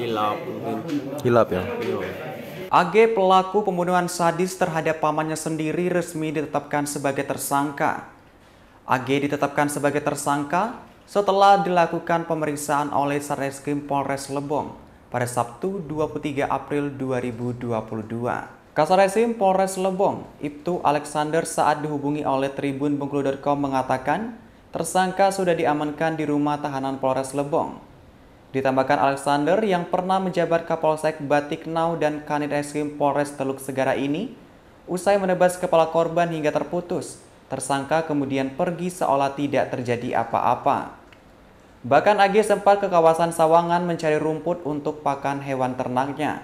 Hilap mungkin. Hilap ya. AG iya. pelaku pembunuhan sadis terhadap pamannya sendiri resmi ditetapkan sebagai tersangka. AG ditetapkan sebagai tersangka setelah dilakukan pemeriksaan oleh Sareskrim Polres Lebong pada Sabtu 23 April 2022. Kasareskrim Polres Lebong, Ibtu Alexander saat dihubungi oleh Tribun Bengkulu.com mengatakan tersangka sudah diamankan di rumah tahanan Polres Lebong. Ditambahkan Alexander yang pernah menjabat Kapolsek Batiknau dan Kanit Eskrim Polres Teluk Segara ini, usai menebas kepala korban hingga terputus, tersangka kemudian pergi seolah tidak terjadi apa-apa. Bahkan Ag sempat ke kawasan Sawangan mencari rumput untuk pakan hewan ternaknya.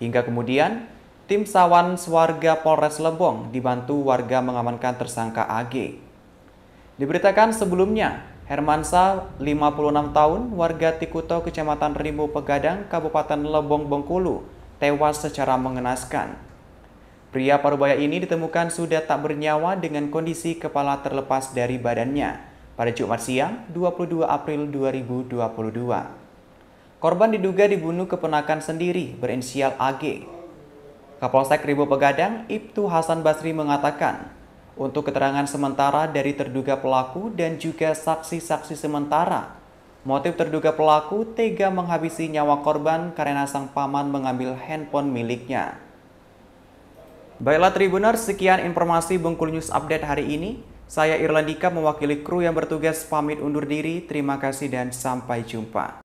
Hingga kemudian, tim Sawan warga Polres Lebong dibantu warga mengamankan tersangka Ag. Diberitakan sebelumnya, Hermansa, 56 tahun, warga Tikuto, Kecamatan Rimbu Pegadang, Kabupaten Lebong Bengkulu, tewas secara mengenaskan. Pria parubaya ini ditemukan sudah tak bernyawa dengan kondisi kepala terlepas dari badannya pada Jumat siang 22 April 2022. Korban diduga dibunuh keponakan sendiri berinisial AG. Kapolsek Ribu Pegadang, Ibtu Hasan Basri mengatakan, untuk keterangan sementara dari terduga pelaku dan juga saksi-saksi sementara. Motif terduga pelaku tega menghabisi nyawa korban karena sang paman mengambil handphone miliknya. Baiklah Tribuners, sekian informasi Bengkulu News Update hari ini. Saya Irlandika mewakili kru yang bertugas pamit undur diri. Terima kasih dan sampai jumpa.